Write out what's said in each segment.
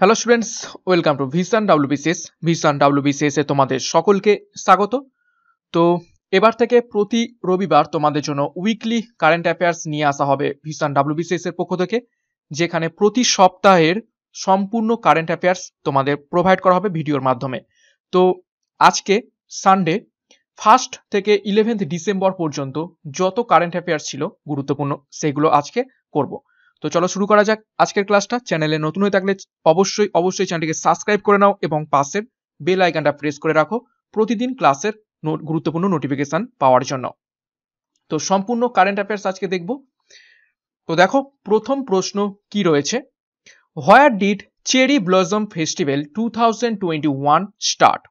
Hello students welcome to vision BCS vision এ তোমাদের সকলকে স্বাগত তো এবার থেকে প্রতি রবিবার তোমাদের জন্য উইকলি কারেন্ট অ্যাফেয়ার্স নিয়ে আসা হবে ভিসান বিসিএস এর পক্ষ থেকে যেখানে প্রতি সপ্তাহের সম্পূর্ণ কারেন্ট অ্যাফেয়ার্স তোমাদের প্রোভাইড করা হবে ভিডিওর মাধ্যমে তো আজকে সানডে ফার্স্ট থেকে ইলেভেন্থ ডিসেম্বর পর্যন্ত যত কারেন্ট অ্যাফেয়ার্স ছিল গুরুত্বপূর্ণ সেগুলো আজকে করবো তো চলো শুরু করা যাক আজকের ক্লাসটা চ্যানেলে নতুন হয়ে থাকলে অবশ্যই অবশ্যই চ্যানেলটিকে সাবস্ক্রাইব করে নাও এবং পাশের বেল আইকনটা প্রেস করে রাখো প্রতিদিন ক্লাসের গুরুত্বপূর্ণ নোটিফিকেশন পাওয়ার জন্য তো সম্পূর্ণ কারেন্ট অ্যাফেয়ার্স আজকে দেখব তো দেখো প্রথম প্রশ্ন কি রয়েছে where did cherry blossom festival two thousand twenty one start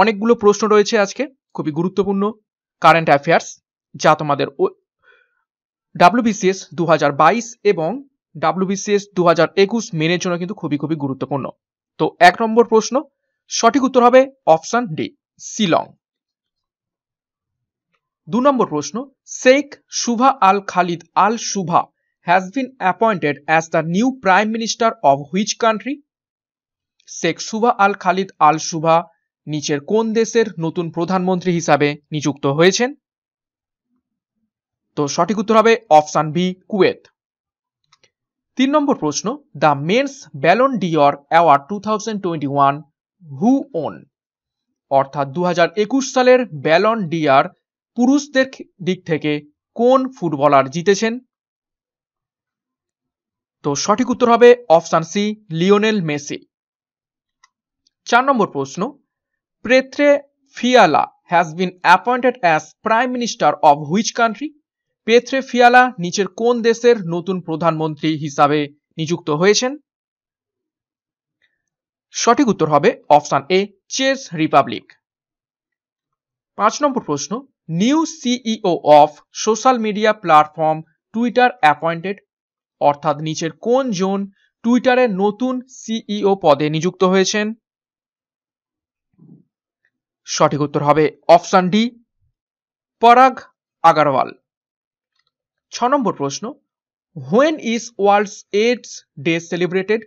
অনেকগুলো প্রশ্ন রয়েছে আজকে খুবই গুরুত্বপূর্ণ কারেন্ট অ্যাফেয়ার্স যা তোমাদের ডাব্লিউবিসিএস দু এবং ডাব্লিউবিসিএস দু হাজার একুশ মেনের জন্য কিন্তু খুবই খুবই গুরুত্বপূর্ণ তো এক নম্বর প্রশ্ন সঠিক উত্তর হবে অপশন ডি শিলং দু নম্বর প্রশ্ন Sheikh Sabah Al Khalid Al Sabah has been appointed as the new prime minister of which country Sheikh Sabah Al Khalid Al Sabah নিচের কোন দেশের নতুন প্রধানমন্ত্রী হিসাবে নিযুক্ত হয়েছেন তো সঠিক উত্তর হবে অপশান বি কুয়েত তিন নম্বর প্রশ্ন the men's Ballon d'Or award two thousand twenty one who won অর্থাৎ দু সালের ব্যালন ডিয়ার পুরুষদের দিক থেকে কোন ফুটবলার জিতেছেন তো সঠিক উত্তর হবে অপশান সি লিওনেল মেসি চার নম্বর প্রশ্ন Petr Fiala has been appointed as prime minister of which country Petr Fiala নিচের কোন দেশের নতুন প্রধানমন্ত্রী হিসাবে নিযুক্ত হয়েছেন সঠিক উত্তর হবে অপশান এ চেস রিপাবলিক পাঁচ নম্বর প্রশ্ন new CEO of social media platform Twitter appointed অর্থাৎ নিচের কোন জোন টুইটারে নতুন সিইও পদে নিযুক্ত হয়েছেন সঠিক উত্তর হবে অপশান ডি পরাগ আগারওয়াল ছ নম্বর প্রশ্ন when is world's AIDS day celebrated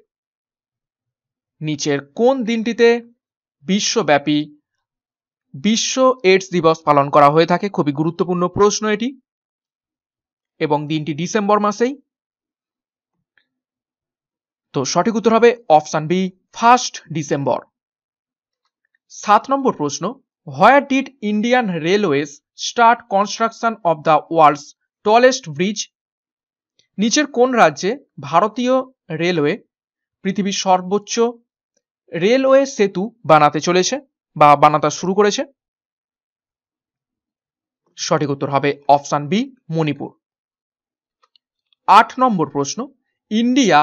নিচের কোন দিনটিতে বিশ্বব্যাপী বিশ্ব এইডস দিবস পালন করা হয়ে থাকে খুবই গুরুত্বপূর্ণ প্রশ্ন এটি এবং দিনটি ডিসেম্বর মাসেই তো সঠিক উত্তর হবে অপশান বি ফার্স্ট ডিসেম্বর সাত নম্বর প্রশ্ন where did Indian railways start construction of the world's tallest bridge নিচের কোন রাজ্যে ভারতীয় রেলওয়ে পৃথিবীর সর্বোচ্চ রেলওয়ে সেতু বানাতে চলেছে বা বানাতে শুরু করেছে সঠিক উত্তর হবে অপশান বি মণিপুর আট নম্বর প্রশ্ন India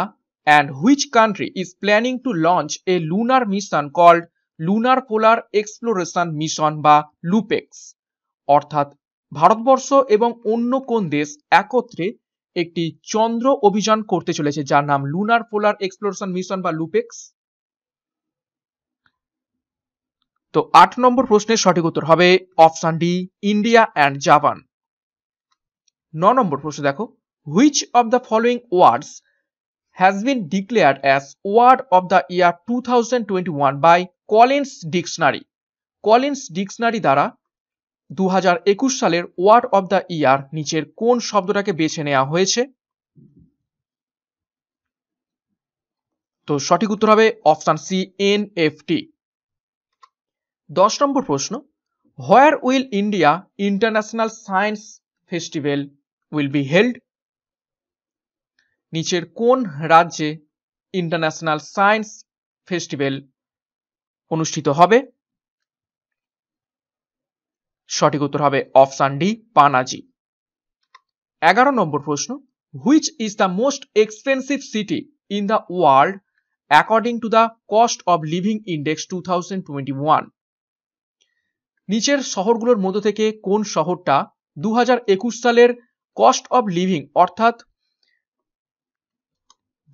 and which country is planning to launch a lunar mission called lunar polar exploration mission বা লুপেক্স অর্থাৎ ভারতবর্ষ এবং অন্য কোন দেশ একত্রে একটি চন্দ্র অভিযান করতে চলেছে যার নাম লুনার পোলার এক্সপ্লোরেশন মিশন বা লুপেক্স তো আট নম্বর প্রশ্নের সঠিক উত্তর হবে option D India and Japan ন নম্বর প্রশ্ন দেখো which of the following words has been declared as word of the year two thousand twenty one by Collins dictionary Collins dictionary দ্বারা দু সালের ওয়ার্ড অব দ্য ইয়ার নিচের কোন শব্দটাকে বেছে নেওয়া হয়েছে তো সঠিক উত্তর হবে option C N F T দশ নম্বর প্রশ্ন where will India international science festival will be held নিচের কোন রাজ্যে ইন্টারন্যাশনাল সায়েন্স ফেস্টিভ্যাল অনুষ্ঠিত হবে সঠিক উত্তর হবে অপশান ডি পানাজি এগারো নম্বর প্রশ্ন which is the most expensive city in the world according to the cost of living index to নিচের শহরগুলোর মধ্যে থেকে কোন শহরটা দু সালের কস্ট অব লিভিং অর্থাৎ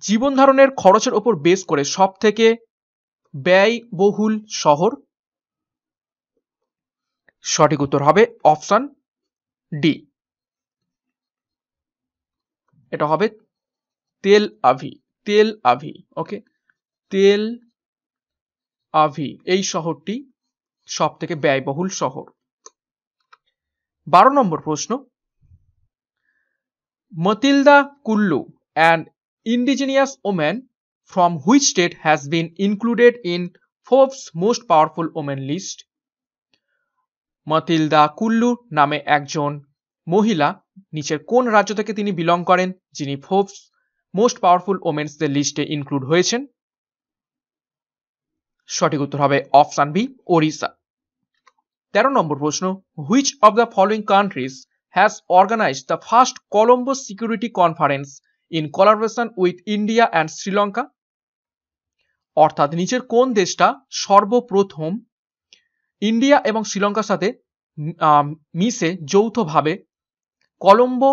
জীবন ধারণের খরচের ওপর বেস করে সব থেকে ব্যয়বহুল শহর সঠিক উত্তর হবে অপশন ডি এটা হবে তেল আভি তেল আভি ওকে তেল আভি এই শহরটি সব থেকে ব্যয়বহুল শহর বারো নম্বর প্রশ্ন Matilda Kullu and indigenous woman from which state has been included in Forbes most powerful women list Matilda Kullu নামে একজন মহিলা নিচের কোন রাজ্য থেকে তিনি বিলং করেন যিনি ফোর্বস মোস্ট পাওয়ারফুল ওমেন্সদের লিস্টে ইনক্লুড হয়েছেন সঠিক উত্তর হবে অপশান বি ওড়িশা তেরো নম্বর প্রশ্ন which of the following countries has organize the first Colombo security conference in collaboration with India and Sri অর্থাৎ নিচের কোন দেশটা সর্বপ্রথম ইন্ডিয়া এবং শ্রীলঙ্কার সাথে মিশে যৌথভাবে কলম্বো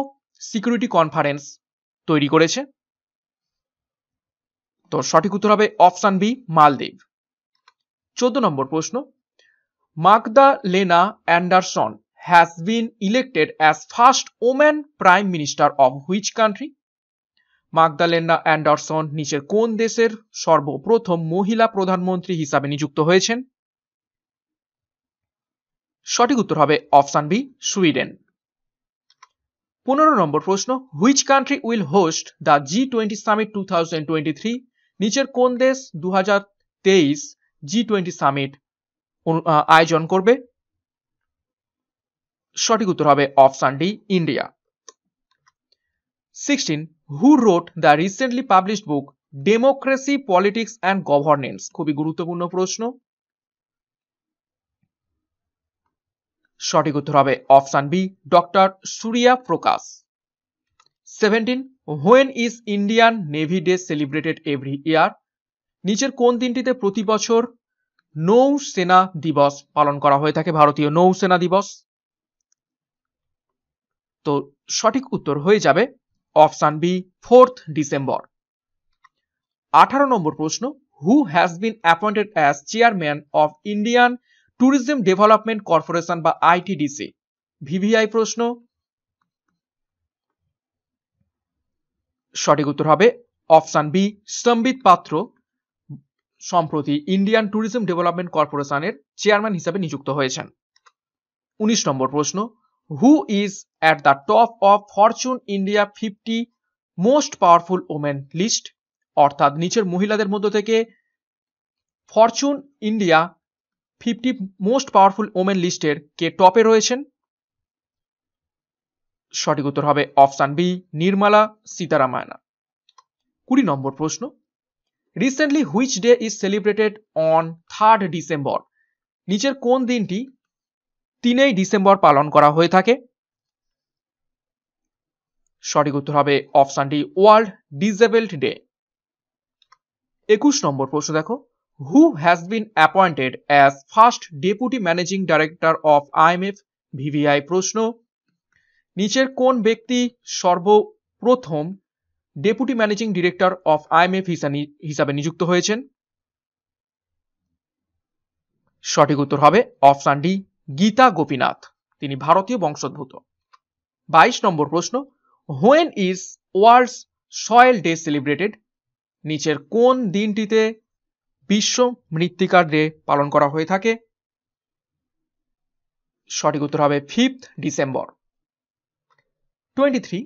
সিকিউরিটি কনফারেন্স তৈরি করেছে তো সঠিক উত্তর হবে অপশান বি মালদ্বীপ চোদ্দ নম্বর প্রশ্ন Magdalena Andersson has been elected as first woman prime minister of which country Lena Andersson নিচের কোন দেশের সর্বপ্রথম মহিলা প্রধানমন্ত্রী হিসাবে নিযুক্ত হয়েছেন সঠিক উত্তর হবে অপশান বি সুইডেন পনেরো নম্বর প্রশ্ন which country will host the G twenty summit two thousand twenty three নিচের কোন দেশ দু হাজার তেইশ জি টোয়েন্টি সামিট আয়োজন করবে সঠিক উত্তর হবে option D India sixteen who wrote the recently published book democracy politics and governance খুবই গুরুত্বপূর্ণ প্রশ্ন সঠিক উত্তর হবে option B doctor Surya Prakash seventeen when is Indian navy day celebrated every year নিচের কোন দিনটিতে প্রতি বছর নৌসেনা দিবস পালন করা হয়ে থাকে ভারতীয় নৌসেনা দিবস তো সঠিক উত্তর হয়ে যাবে অপশান বি ফোর্থ ডিসেম্বর আঠারো নম্বর প্রশ্ন who has been appointed as chairman of Indian tourism development corporation বা আইটিডিসি ভিভিআই প্রশ্ন সঠিক উত্তর হবে অপশান বি সম্বিত পাত্র সম্প্রতি ইন্ডিয়ান ট্যুরিজম ডেভেলপমেন্ট কর্পোরেশনের চেয়ারম্যান হিসেবে নিযুক্ত হয়েছেন উনিশ নম্বর প্রশ্ন who is at the top of Fortune India fifty most powerful women list অর্থাৎ নিচের মহিলাদের মধ্য থেকে Fortune India fifty most powerful women লিস্টের কে টপে রয়েছেন সঠিক উত্তর হবে অপশান বি নির্মলা সীতারামায়না কুড়ি নম্বর প্রশ্ন recently which day is celebrated on third December নিচের কোন দিনটি তিনেই ডিসেম্বর পালন করা হয়ে থাকে সঠিক উত্তর হবে অপশানটি ওয়ার্ল্ড ডিজেবেলড ডে একুশ নম্বর প্রশ্ন দেখো who has been appointed as first deputy managing director of IMF VVI প্রশ্ন নিচের কোন ব্যক্তি সর্বপ্রথম deputy managing director of IMF হিসাবে নিযুক্ত হয়েছেন সঠিক উত্তর হবে অপশান ডি গীতা গোপীনাথ তিনি ভারতীয় বংশোদ্ভূত বাইশ নম্বর প্রশ্ন when is world's soil day celebrated নিচের কোন দিনটিতে বিশ্ব মৃত্তিকার ডে পালন করা হয়ে থাকে সঠিক উত্তর হবে fifth December twenty three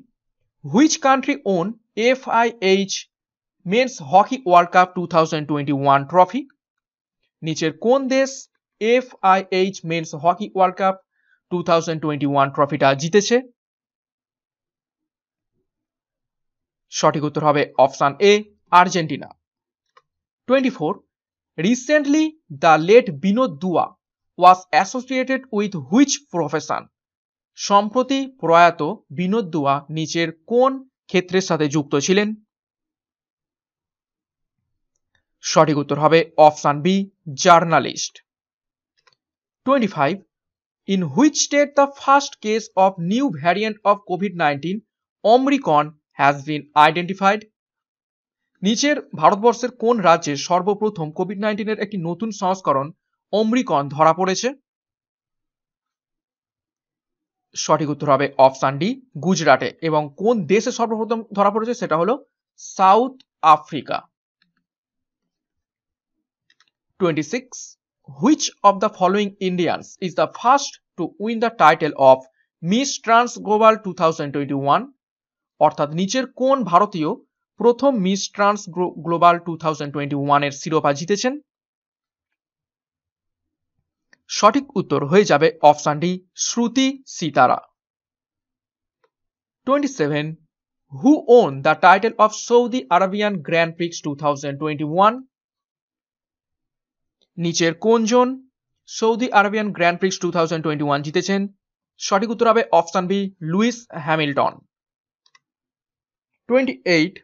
which country won F I H men's hockey world cup two thousand twenty one trophy নিচের কোন দেশ F I H men's hockey world cup two thousand twenty one ট্রফিটা জিতেছে সঠিক উত্তর হবে option A Argentina twenty four recently the late Vinod Dua was associated with which profession সম্প্রতি প্রয়াত বিনোদ দুয়া নিচের কোন ক্ষেত্রের সাথে যুক্ত ছিলেন সঠিক উত্তর হবে option B journalist twenty five in which state the first case of new variant of Covid nineteen Omicron has been identified নিচের ভারতবর্ষের কোন রাজ্যে সর্বপ্রথম কোভিড নাইন্টিনের একটি নতুন সংস্করণ অমরিকন ধরা পড়েছে সঠিক উত্তর হবে অপশান ডি গুজরাটে এবং কোন দেশে সর্বপ্রথম ধরা পড়েছে সেটা হলো South Africa twenty six which of the following Indians is the first to win the title of Miss Trans Global two thousand twenty one অর্থাৎ নিচের কোন ভারতীয় প্রথম Miss Trans Global two thousand twenty ওয়ানের শিরোপা জিতেছেন সঠিক উত্তর হয়ে যাবে অপশানটি Shruti Sitara twenty seven who won the title of Saudi Arabian grand prix two thousand twenty one নিচের কোনজন Saudi Arabian grand prix two thousand twenty one জিতেছেন সঠিক উত্তর হবে option B Lewis Hamilton twenty eight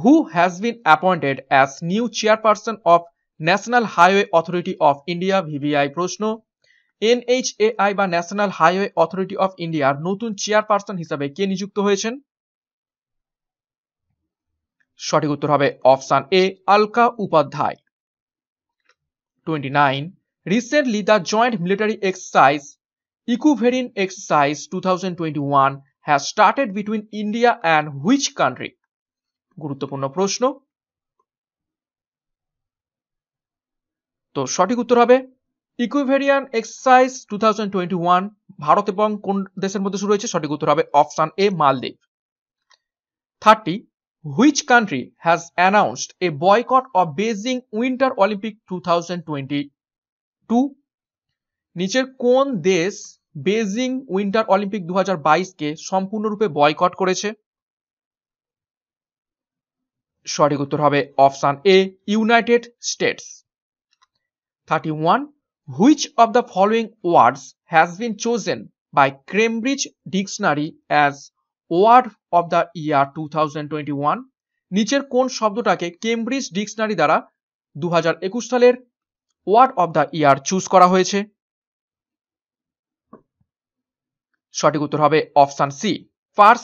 who has been appointed as new chairperson of national highway authority of India VVI প্রশ্ন NHAI বা national highway authority of ইন্ডিয়ার নতুন chairperson হিসাবে কে নিযুক্ত হয়েছেন সঠিক উত্তর হবে option A Alka Upadhyay twenty nine recently the joint military exercise Ekuverin exercise two thousand twenty one has started between India and which country গুরুত্বপূর্ণ প্রশ্ন তো সঠিক উত্তর হবে ইকুইভেরিয়ান এক্সারসাইজ টু ভারত এবং কোন দেশের মধ্যে শুরু হয়েছে সঠিক উত্তর হবে option A Maldives thirty which country has announced a boycott of Beijing winter Olympic two two নিচের কোন দেশ বেজিং উইন্টার অলিম্পিক দু কে সম্পূর্ণরূপে বয়কট করেছে সঠিক উত্তর হবে option A United States thirty one which of the following words has been chosen by Cambridge dictionary as word of the year two thousand twenty one নিচের কোন শব্দটাকে কেমব্রিজ ডিকশনারি দ্বারা দু সালের word of the year choose করা হয়েছে সঠিক উত্তর হবে অপশান সি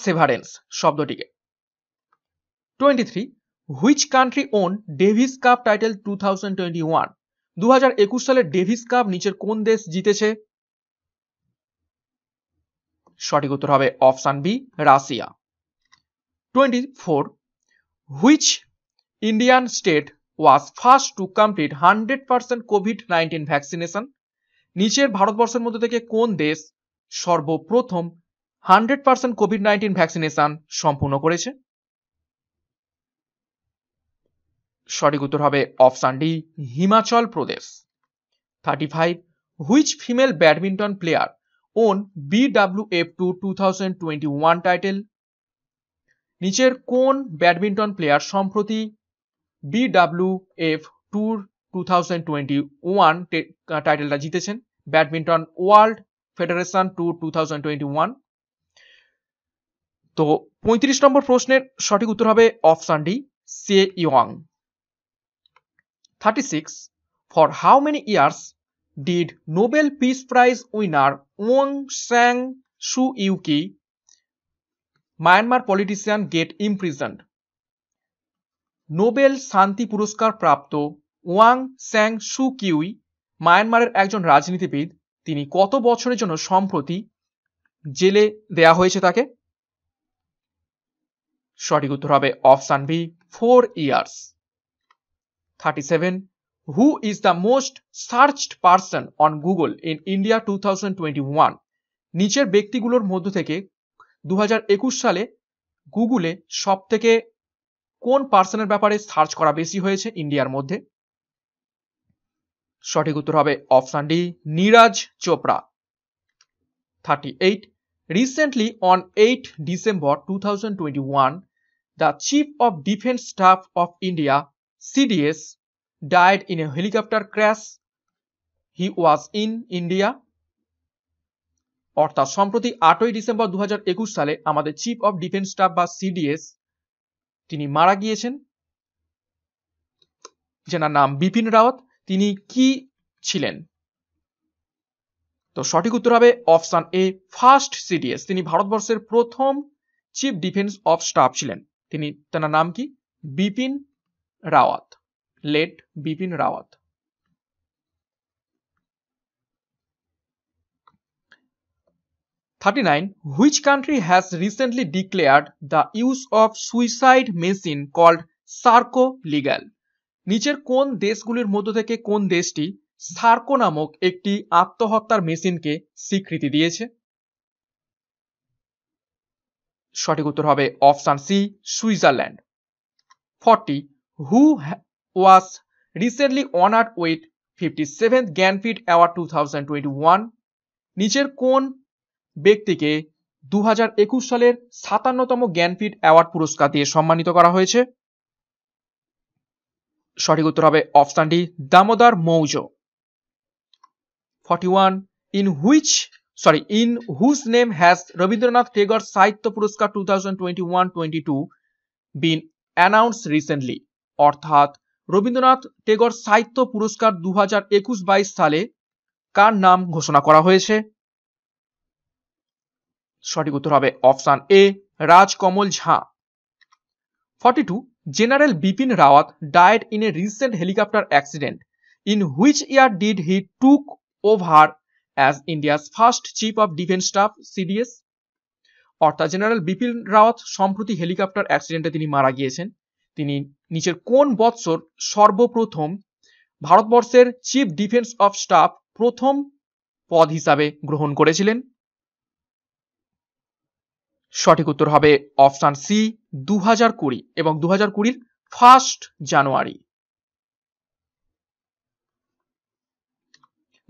সেভারেন্স শব্দটিকে twenty three which country won Davis cup title two thousand twenty one দু হাজার একুশ সালে ডেভিস কাপ নিচের কোন দেশ জিতেছে সঠিক উত্তর হবে option B Russia twenty four which Indian state was first to complete hundred percent Covid nineteen vaccination নিচের ভারতবর্ষের মধ্যে থেকে কোন দেশ সর্বপ্রথম hundred percent Covid nineteen vaccination সম্পূর্ণ করেছে সঠিক উত্তর হবে option D Himachal Pradesh thirty five which female badminton player won F two two thousand twenty one title নিচের কোন ব্যাডমিন্টন প্লেয়ার সম্প্রতি F tour two thousand twenty one টাইটেলটা জিতেছেন badminton world federation tour two twenty one তো পঁয়ত্রিশ নম্বর প্রশ্নের সঠিক উত্তর হবে option D Se Young 36 for how many years did Nobel Peace Prize winner Aung San Suu Kyi, Myanmar politician, get imprisoned? Nobel শান্তি পুরস্কার প্রাপ্ত ওয়াং স্যাং সু কিউই মায়ানমারের একজন রাজনীতিবিদ তিনি কত বছরের জন্য সম্প্রতি জেলে দেয়া হয়েছে তাকে সঠিক উত্তর হবে option B four years 37. Who is the most searched person on Google in India 2021? নিচের ব্যক্তিগুলোর মধ্য থেকে দু সালে গুগলে সব থেকে কোন পার্সনের ব্যাপারে সার্চ করা বেশি হয়েছে ইন্ডিয়ার মধ্যে সঠিক উত্তর হবে option D Neeraj Chopra thirty eight recently on eight December two thousand twenty one the chief of defence staff of India CDS died in a helicopter crash he was in India অর্থাৎ সম্প্রতি আটই ডিসেম্বর দু সালে আমাদের চিফ অফ ডিফেন্স স্টাফ বা CDS তিনি মারা গিয়েছেন যেনার নাম বিপিন রাওয়াত তিনি কি ছিলেন তো সঠিক উত্তর হবে অপশান এ ফার্স্ট সিডিএস তিনি ভারতবর্ষের প্রথম চিফ ডিফেন্স অফ স্টাফ ছিলেন তিনি তেনার নাম কি Bipin Rawat late Bipin Rawat thirty nine which country has recently declared the use of suicide machine called Sarco legal নিচের কোন দেশগুলির মধ্য থেকে কোন দেশটি সার্কো নামক একটি আত্মহত্যার মেশিনকে স্বীকৃতি দিয়েছে সঠিক উত্তর হবে option C Switzerland forty who was recently honoured with fifty seventh Jnanpith award two thousand twenty one নিচের কোন ব্যক্তিকে দু সালের সাতান্নতম জ্ঞানপীঠ অ্যাওয়ার্ড পুরস্কার দিয়ে সম্মানিত করা হয়েছে সঠিক উত্তর হবে অপশানটি Damodar Mauzo forty one in which sorry in whose name has Rabindranath Tagore সাহিত্য পুরস্কার two thousand twenty one twenty two been announce recently অর্থাৎ রবীন্দ্রনাথ টেগর সাহিত্য পুরস্কার দু হাজার একুশ বাইশ সালে কার নাম ঘোষণা করা হয়েছে সঠিক উত্তর হবে option A Rajkamal Jha forty two general Bipin Rawat died in a recent helicopter accident in which year did he took over as India's first chief of defence staff CDS অর্থাৎ জেনারেল বিপিন রাওয়াত সম্প্রতি হেলিকপ্টার অ্যাক্সিডেন্টে তিনি মারা গিয়েছেন তিনি নিচের কোন বৎসর সর্বপ্রথম ভারতবর্ষের চিফ ডিফেন্স অফ স্টাফ প্রথম পদ হিসাবে গ্রহণ করেছিলেন সঠিক উত্তর হবে অপশান সি দু হাজার কুড়ি এবং দু হাজার কুড়ির ফার্স্ট জানুয়ারি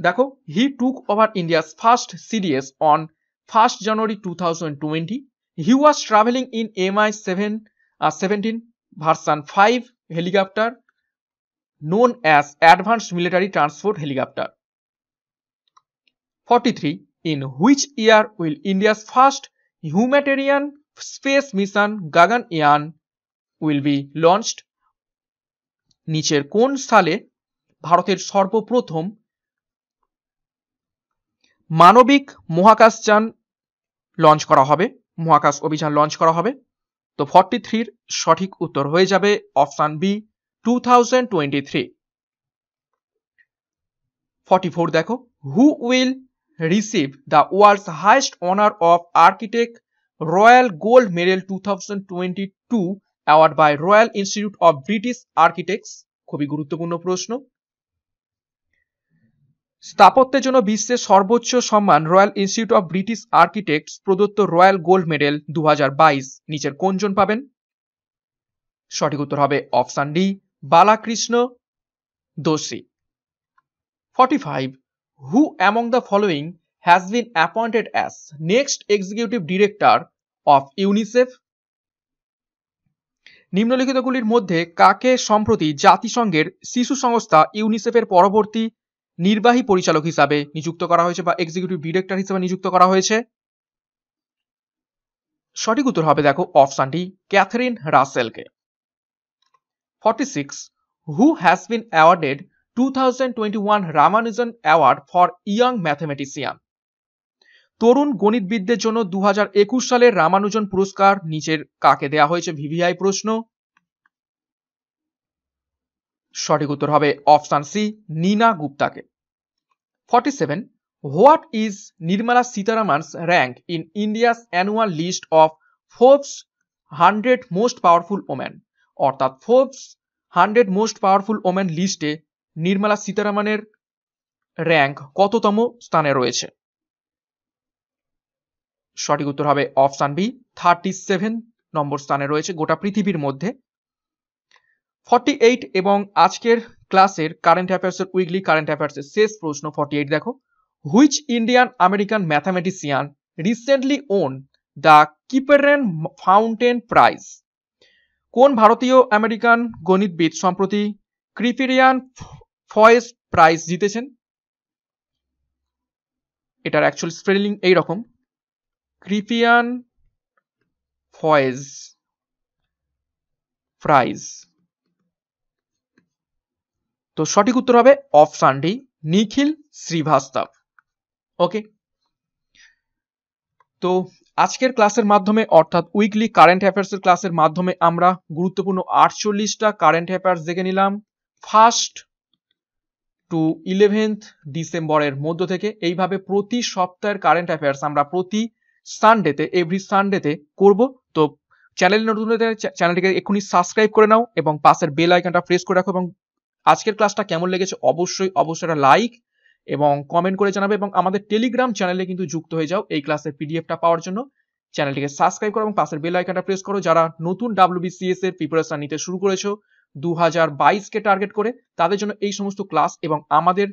দেখো he took over India's first CDS on first January two thousand twenty he was travelling in M I seven seventeen version five helicopter known as advanced military transport helicopter forty three in which year will India's first humanitarian space mission Gaganyaan will be launched নিচের কোন সালে ভারতের সর্বপ্রথম মানবিক মহাকাশযান launch করা হবে মহাকাশ অভিযান লঞ্চ করা হবে তো ফর্টি থ্রির সঠিক উত্তর হয়ে যাবে option B two thousand twenty three forty four দেখো who will receive the world's highest honour of architect royal gold medal two thousand twenty two award by royal institute of British architects খুবই গুরুত্বপূর্ণ প্রশ্ন স্থাপত্যের জন্য বিশ্বের সর্বোচ্চ সম্মান royal institute of British architects প্রদত্ত রয়্যাল গোল্ড মেডেল দু নিচের কোনজন পাবেন সঠিক উত্তর হবে option D Balkrishna Doshi forty five who among the following has been appointed as next executive director of UNICEF নিম্নলিখিতগুলির মধ্যে কাকে সম্প্রতি জাতিসংঘের শিশু সংস্থা ইউনিসেফের পরবর্তী নির্বাহী পরিচালক হিসাবে নিযুক্ত করা হয়েছে বা এক্সিকিউটিভ ডিরেক্টর হিসাবে নিযুক্ত করা হয়েছে সঠিক উত্তর হবে দেখো অপশনটি ক্যাথরিন রাসেলকে forty six who has been awarded two thousand twenty one Ramanujan award for young mathematician তরুণ গণিতবিদদের জন্য দু সালের রামানুজন পুরস্কার নিচের কাকে দেয়া হয়েছে ভিভিআই প্রশ্ন সঠিক উত্তর হবে অপশান সি নীনা গুপ্তাকে forty seven what is Nirmala Sitharaman's rank in India's annual list of Forbes hundred most powerful woman অর্থাৎ Forbes hundred most powerful woman লিস্টে নির্মলা সীতারামানের র্যাঙ্ক কততম স্থানে রয়েছে সঠিক উত্তর হবে option B thirty seven number স্থানে রয়েছে গোটা পৃথিবীর মধ্যে ফর্টি এইট এবং আজকের ক্লাসের কারেন্ট অ্যাফেয়ার্সের উইকলি কারেন্ট অ্যাফেয়ার্সের শেষ প্রশ্ন ফর্টি এইট দেখো which Indian American mathematician recently won the Ciprian fountain prize কোন ভারতীয় আমেরিকান গণিতবিদ সম্প্রতি ক্রিপেরিয়ান ফয়েস প্রাইজ জিতেছেন এটার অ্যাকচুয়াল স্পেলিং এইরকম ক্রিপিয়ান ফয়েজ প্রাইজ তো সঠিক উত্তর হবে অপশান ডি নিখিল শ্রীভাস্তাব ওকে তো আজকের ক্লাসের মাধ্যমে অর্থাৎ উইকলি কারেন্ট অ্যাফেয়ার্সের ক্লাসের মাধ্যমে আমরা গুরুত্বপূর্ণ আটচল্লিশটা কারেন্ট অ্যাফেয়ার্স দেখে নিলাম ফার্স্ট টু ইলেভেন্থ ডিসেম্বরের মধ্য থেকে এইভাবে প্রতি সপ্তাহের কারেন্ট অ্যাফেয়ার্স আমরা প্রতি সানডেতে এভরি সানডেতে করব তো চ্যানেল নতুন চ্যানেলটিকে এক্ষুনি সাবস্ক্রাইব করে নাও এবং পাশের বেল আইকনটা প্রেস করে রাখো এবং আজকের ক্লাসটা কেমন লেগেছে অবশ্যই অবশ্যই একটা লাইক এবং কমেন্ট করে জানাবে এবং আমাদের টেলিগ্রাম চ্যানেলে কিন্তু যুক্ত হয়ে যাও এই ক্লাসের পিডিএফটা পাওয়ার জন্য চ্যানেলটিকে সাবস্ক্রাইব করো এবং পাশের বেল আইকনটা প্রেস করো যারা নতুন ডাব্লিউবিসিএস এর প্রিপারেশন নিতে শুরু করেছো দু হাজার বাইশকে টার্গেট করে তাদের জন্য এই সমস্ত ক্লাস এবং আমাদের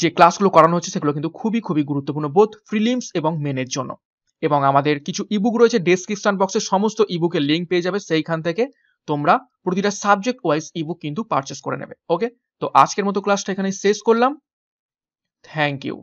যে ক্লাসগুলো করানো হচ্ছে সেগুলো কিন্তু খুবই খুবই গুরুত্বপূর্ণ বোধ ফ্রিলিমস এবং মেনের জন্য এবং আমাদের কিছু ইবুক রয়েছে ডেসক্রিপশন বক্সে সমস্ত ইবুকের লিঙ্ক পেয়ে যাবে সেইখান থেকে তোমরা প্রতিটা সাবজেক্ট ওয়াইজ ইবুক কিন্তু পারচেস করে নেবে ওকে তো আজকের মতো ক্লাসটা এখানে শেষ করলাম থ্যাংক ইউ